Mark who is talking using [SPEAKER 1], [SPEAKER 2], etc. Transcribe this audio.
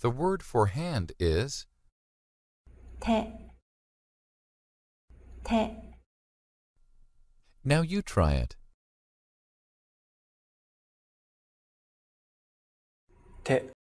[SPEAKER 1] The word for hand is
[SPEAKER 2] te. Te.
[SPEAKER 1] Now you try it.
[SPEAKER 3] Te.